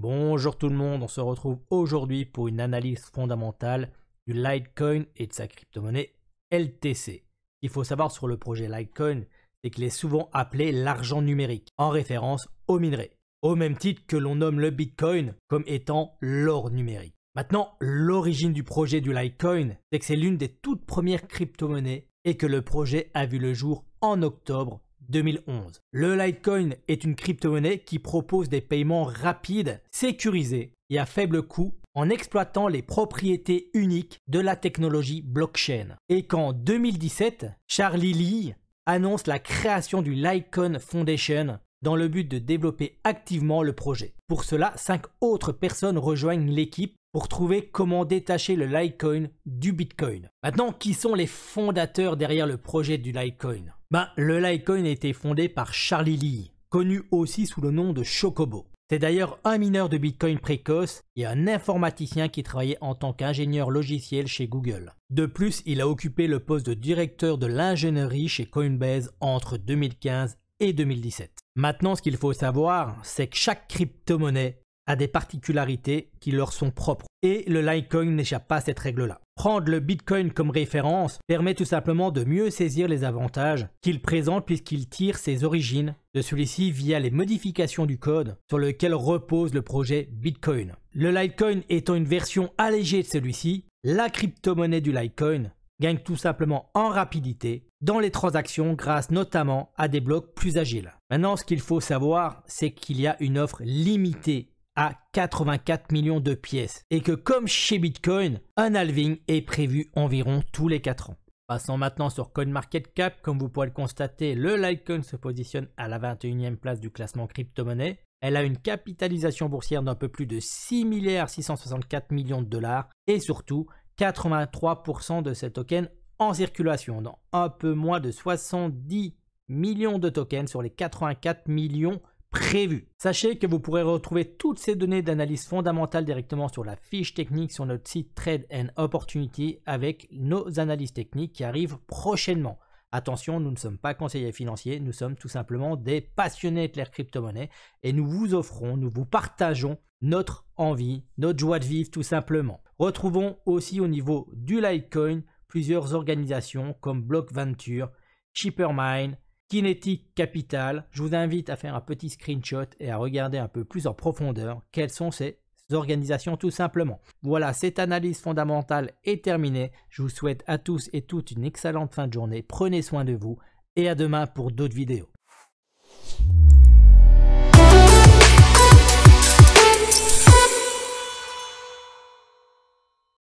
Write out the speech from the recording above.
Bonjour tout le monde, on se retrouve aujourd'hui pour une analyse fondamentale du Litecoin et de sa crypto-monnaie LTC. qu'il faut savoir sur le projet Litecoin, c'est qu'il est souvent appelé l'argent numérique, en référence aux minerais. au même titre que l'on nomme le Bitcoin comme étant l'or numérique. Maintenant, l'origine du projet du Litecoin, c'est que c'est l'une des toutes premières crypto-monnaies et que le projet a vu le jour en octobre 2011. Le Litecoin est une crypto-monnaie qui propose des paiements rapides, sécurisés et à faible coût en exploitant les propriétés uniques de la technologie blockchain. Et qu'en 2017, Charlie Lee annonce la création du Litecoin Foundation dans le but de développer activement le projet. Pour cela, cinq autres personnes rejoignent l'équipe pour trouver comment détacher le Litecoin du Bitcoin. Maintenant, qui sont les fondateurs derrière le projet du Litecoin ben, Le Litecoin a été fondé par Charlie Lee, connu aussi sous le nom de Chocobo. C'est d'ailleurs un mineur de Bitcoin précoce et un informaticien qui travaillait en tant qu'ingénieur logiciel chez Google. De plus, il a occupé le poste de directeur de l'ingénierie chez Coinbase entre 2015 et 2017. Maintenant, ce qu'il faut savoir, c'est que chaque crypto-monnaie à des particularités qui leur sont propres. Et le Litecoin n'échappe pas à cette règle-là. Prendre le Bitcoin comme référence permet tout simplement de mieux saisir les avantages qu'il présente puisqu'il tire ses origines de celui-ci via les modifications du code sur lequel repose le projet Bitcoin. Le Litecoin étant une version allégée de celui-ci, la crypto-monnaie du Litecoin gagne tout simplement en rapidité dans les transactions grâce notamment à des blocs plus agiles. Maintenant, ce qu'il faut savoir, c'est qu'il y a une offre limitée à 84 millions de pièces et que comme chez Bitcoin, un halving est prévu environ tous les 4 ans. Passons maintenant sur CoinMarketCap, comme vous pouvez le constater, le Litecoin se positionne à la 21e place du classement crypto-monnaie. Elle a une capitalisation boursière d'un peu plus de 6 milliards 664 millions de dollars et surtout 83% de ses tokens en circulation, dans un peu moins de 70 millions de tokens sur les 84 millions prévu. Sachez que vous pourrez retrouver toutes ces données d'analyse fondamentale directement sur la fiche technique sur notre site Trade and Opportunity avec nos analyses techniques qui arrivent prochainement. Attention, nous ne sommes pas conseillers financiers, nous sommes tout simplement des passionnés de l'air crypto-monnaie et nous vous offrons, nous vous partageons notre envie, notre joie de vivre tout simplement. Retrouvons aussi au niveau du Litecoin plusieurs organisations comme Block Venture, Cheapermine, Kinétique Capital. Je vous invite à faire un petit screenshot et à regarder un peu plus en profondeur quelles sont ces organisations tout simplement. Voilà, cette analyse fondamentale est terminée. Je vous souhaite à tous et toutes une excellente fin de journée. Prenez soin de vous et à demain pour d'autres vidéos.